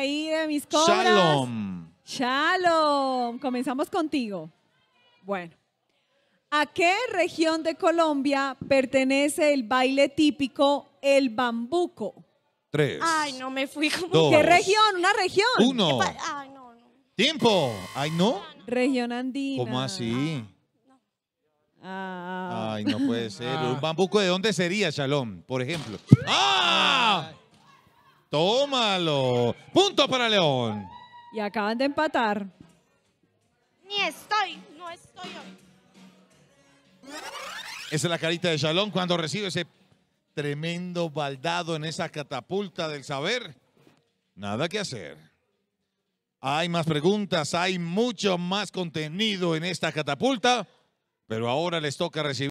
ahí de mis cosas, Shalom. Shalom. Comenzamos contigo. Bueno. ¿A qué región de Colombia pertenece el baile típico el bambuco? Tres. Ay, no me fui ¿Qué región? ¿Una región? Uno. Ay, no, Tiempo. Ay, no. Región andina. ¿Cómo así? Ah, ah. Ay, no puede ser. Ah. ¿Un bambuco de dónde sería, Shalom, por ejemplo? ¡Ah! Tómalo. Punto para León. Y acaban de empatar. Ni estoy, no estoy hoy. Esa es la carita de Shalom cuando recibe ese tremendo baldado en esa catapulta del saber. Nada que hacer. Hay más preguntas, hay mucho más contenido en esta catapulta, pero ahora les toca recibir.